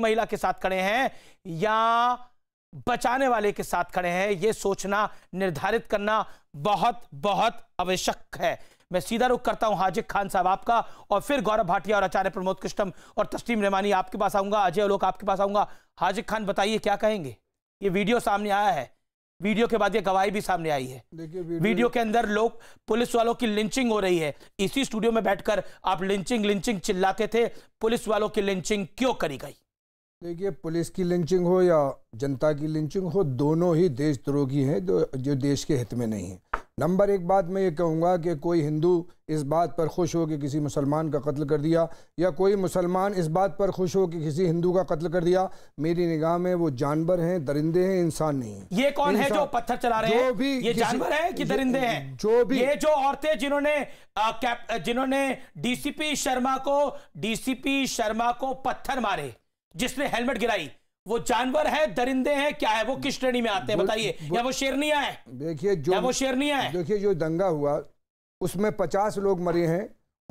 महिला के साथ खड़े हैं या बचाने वाले के साथ खड़े हैं यह सोचना निर्धारित करना बहुत बहुत आवश्यक है मैं सीधा रुख करता हूं हाजिक खान साहब आपका और फिर गौरव भाटिया और आचार्य प्रमोद कृष्णम और तस्लीम रहमानी आपके पास आऊंगा अजय अलोक आपके पास आऊंगा हाजिक खान बताइए क्या कहेंगे ये वीडियो सामने आया है वीडियो के बाद ये गवाही भी सामने आई है वीडियो, वीडियो के अंदर लोग पुलिस वालों की लिंचिंग हो रही है इसी स्टूडियो में बैठकर आप लिंचिंग लिंचिंग चिल्लाते थे पुलिस वालों की लिंचिंग क्यों करी गई देखिए पुलिस की लिंचिंग हो या जनता की लिंचिंग हो दोनों ही देश की हैं जो जो देश के हित में नहीं है नंबर एक बात मैं ये कहूँगा कि कोई हिंदू इस बात पर खुश हो कि किसी मुसलमान का कत्ल कर दिया या कोई मुसलमान इस बात पर खुश हो कि किसी हिंदू का कत्ल कर दिया मेरी निगाह में वो जानवर हैं दरिंदे हैं इंसान नहीं है ये कौन है जो पत्थर चला रहे हैं भी ये जानवर है कि दरिंदे हैं जो भी ये जो औरतें जिन्होंने जिन्होंने डीसीपी शर्मा को डीसीपी शर्मा को पत्थर मारे जिसने हेलमेट गिराई वो जानवर है दरिंदे हैं क्या है वो किस श्रेणी में आते हैं बताइए या वो शेरनिया है देखिए जो वो शेरनिया है देखिए जो दंगा हुआ उसमें पचास लोग मरे हैं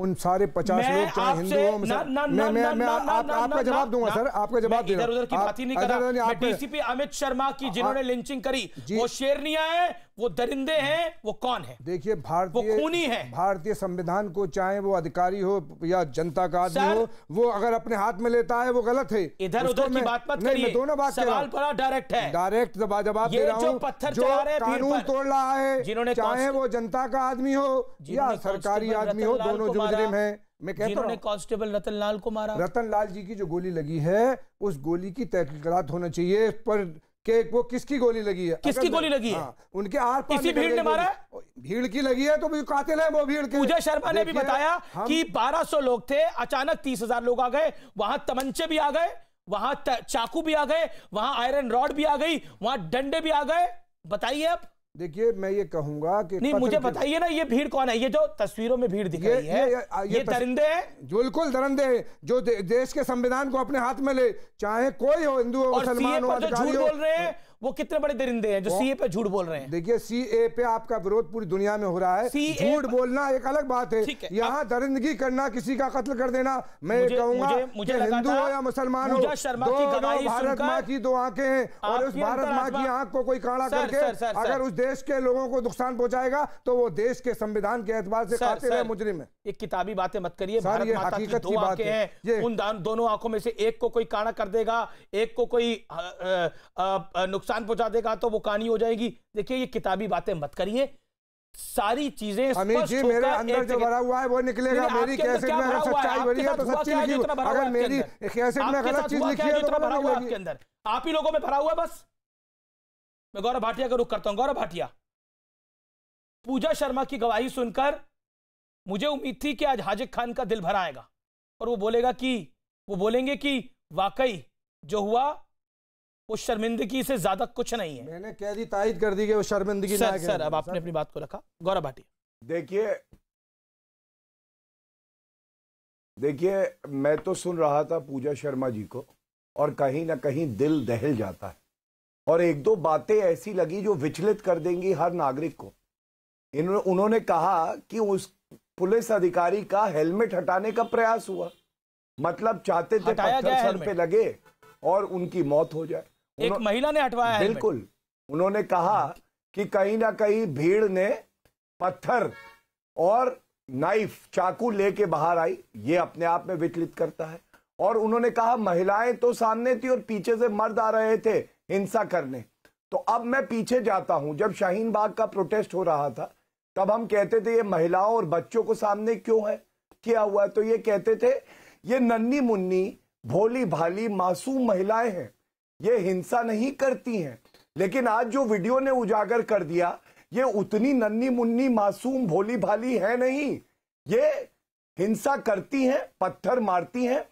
उन सारे पचास लोग चाहे हिंदू हो आपका जवाब दूंगा सर आपका जवाब इधर उधर की बात ही नहीं कर रहा डीसीपी अमित शर्मा की जिन्होंने लिंचिंग करी वो शेरनिया है वो दरिंदे हैं वो कौन है देखिए भारतीय है भारतीय संविधान को चाहे वो अधिकारी हो या जनता का आदमी हो वो अगर अपने हाथ में लेता है वो गलत है इधर उधर की बात मत करिए दोनों बात सवाल पर डायरेक्ट है डायरेक्ट जवाब दे रहा हूँ पत्थर जो कानून तोड़ रहा है जिन्होंने चाहे वो जनता का आदमी हो या सरकारी आदमी हो दोनों जुर्म है मैं कहता हूँ कांस्टेबल रतन लाल को मारा रतन लाल जी की जो गोली लगी है उस गोली की तहकीकत होना चाहिए पर कि वो किसकी गोली लगी है किसकी गोली लगी है हाँ, उनके आर पार इसी भीड़ ने मारा है भीड़ की लगी है तो भी कातिल है वो भीड़ के पूजा शर्मा ने भी बताया कि 1200 लोग थे अचानक 30000 लोग आ गए वहां तमंचे भी आ गए वहां चाकू भी आ गए वहां आयरन रॉड भी आ गई वहां डंडे भी आ गए बताइए आप देखिए मैं ये कहूंगा कि नहीं मुझे बताइए ना ये भीड़ कौन है ये जो तस्वीरों में भीड़ दिख ये, रही है ये, ये, ये दरिंदे हैं बिल्कुल दरिंदे हैं जो दे, देश के संविधान को अपने हाथ में ले चाहे कोई हो हिंदू हो मुसलमान हो झूठ बोल रहे हैं वो कितने बड़े दरिंदे हैं जो सीए पे झूठ बोल रहे हैं देखिए सीए पे आपका विरोध पूरी दुनिया में हो रहा है झूठ बोलना एक अलग बात है, है यहाँ आप... दरिंदगी करना किसी का कत्ल कर देना मैं कहूंगा मुझे हिंदू हो या मुसलमान हो दो भारत माँ की दो आंखें हैं और उस भारत माँ की आंख को कोई काड़ा करके अगर उस देश के लोगों को नुकसान पहुंचाएगा तो वो देश के संविधान के एतबार से कातिल है मुजरिम है एक किताबी बातें मत करिए भारत माता की दो आंखें हैं उन दोनों आंखों में से एक को कोई काड़ा कर देगा एक को कोई नुकसान नुकसान पहुंचा देगा तो वो कहानी हो जाएगी देखिए ये किताबी बातें मत करिए सारी चीजें अमित जी मेरे अंदर जो भरा हुआ है वो निकलेगा मेरी कैसे में अगर सच्चाई भरी है तो सच्ची लिखी अगर मेरी कैसे में गलत चीज लिखी है तो भरा हुआ आपके अंदर आप ही लोगों में भरा हुआ है बस मैं गौरव भाटिया का रुख करता हूं गौरव भाटिया पूजा शर्मा की गवाही सुनकर मुझे उम्मीद थी कि आज हाजिक खान का दिल भरा आएगा और वो बोलेगा कि वो बोलेंगे कि वाकई जो हुआ वो शर्मिंदगी से ज्यादा कुछ नहीं है मैंने कह दी तायद कर दी कि वो शर्मिंदगी सर सर अब आपने अपनी बात को रखा गौरव भाटी देखिए देखिए मैं तो सुन रहा था पूजा शर्मा जी को और कहीं ना कहीं दिल दहल जाता है और एक दो बातें ऐसी लगी जो विचलित कर देंगी हर नागरिक को उन्होंने कहा कि उस पुलिस अधिकारी का हेलमेट हटाने का प्रयास हुआ मतलब चाहते थे पत्थर सर पे लगे और उनकी मौत हो जाए एक महिला ने हटवाया बिल्कुल उन्होंने कहा कि कहीं ना कहीं भीड़ ने पत्थर और नाइफ चाकू लेके बाहर आई ये अपने आप में विचलित करता है और उन्होंने कहा महिलाएं तो सामने थी और पीछे से मर्द आ रहे थे हिंसा करने तो अब मैं पीछे जाता हूं जब शाहीन बाग का प्रोटेस्ट हो रहा था तब हम कहते थे ये महिलाओं और बच्चों को सामने क्यों है क्या हुआ है तो ये कहते थे ये नन्नी मुन्नी भोली भाली मासूम महिलाएं हैं ये हिंसा नहीं करती हैं लेकिन आज जो वीडियो ने उजागर कर दिया ये उतनी नन्नी मुन्नी मासूम भोली भाली है नहीं ये हिंसा करती हैं पत्थर मारती हैं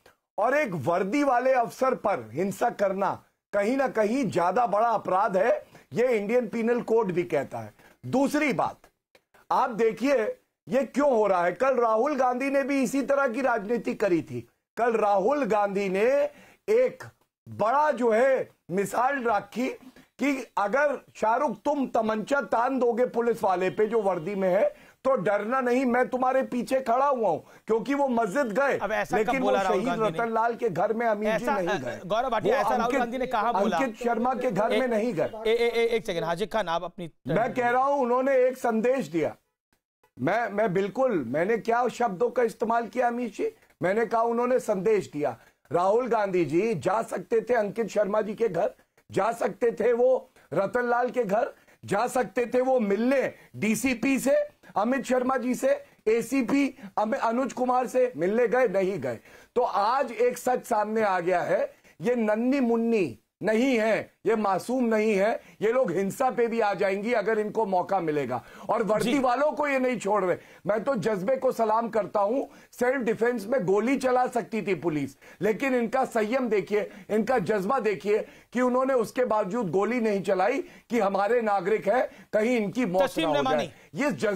और एक वर्दी वाले अफसर पर हिंसा करना कहीं ना कहीं ज्यादा बड़ा अपराध है ये इंडियन पीनल कोड भी कहता है दूसरी बात आप देखिए ये क्यों हो रहा है कल राहुल गांधी ने भी इसी तरह की राजनीति करी थी कल राहुल गांधी ने एक बड़ा जो है मिसाल रखी कि अगर शाहरुख तुम तमंचा तान दोगे पुलिस वाले पे जो वर्दी में है तो डरना नहीं मैं तुम्हारे पीछे खड़ा हुआ हूँ क्योंकि वो मस्जिद गए अब ऐसा लेकिन वो शहीद रतन लाल के घर में अमीर जी नहीं गए गौरव भाटिया ऐसा राहुल गांधी ने कहा बोला अंकित शर्मा के घर में नहीं गए एक सेकंड हाजिर खान आप अपनी मैं कह रहा हूँ उन्होंने एक संदेश दिया मैं मैं बिल्कुल मैंने क्या शब्दों का इस्तेमाल किया अमीर जी मैंने कहा उन्होंने संदेश दिया राहुल गांधी जी जा सकते थे अंकित शर्मा जी के घर जा सकते थे वो रतन लाल के घर जा सकते थे वो मिलने डीसीपी से अमित शर्मा जी से एसीपी अनुज कुमार से मिलने गए नहीं गए तो आज एक सच सामने आ गया है ये नन्नी मुन्नी नहीं है ये मासूम नहीं है ये लोग हिंसा पे भी आ जाएंगी अगर इनको मौका मिलेगा और वर्दी वालों को ये नहीं छोड़ रहे मैं तो जज्बे को सलाम करता हूं सेल्फ डिफेंस में गोली चला सकती थी पुलिस लेकिन इनका संयम देखिए इनका जज्बा देखिए कि उन्होंने उसके बावजूद गोली नहीं चलाई कि हमारे नागरिक है कहीं इनकी मौत ना हो जाए ये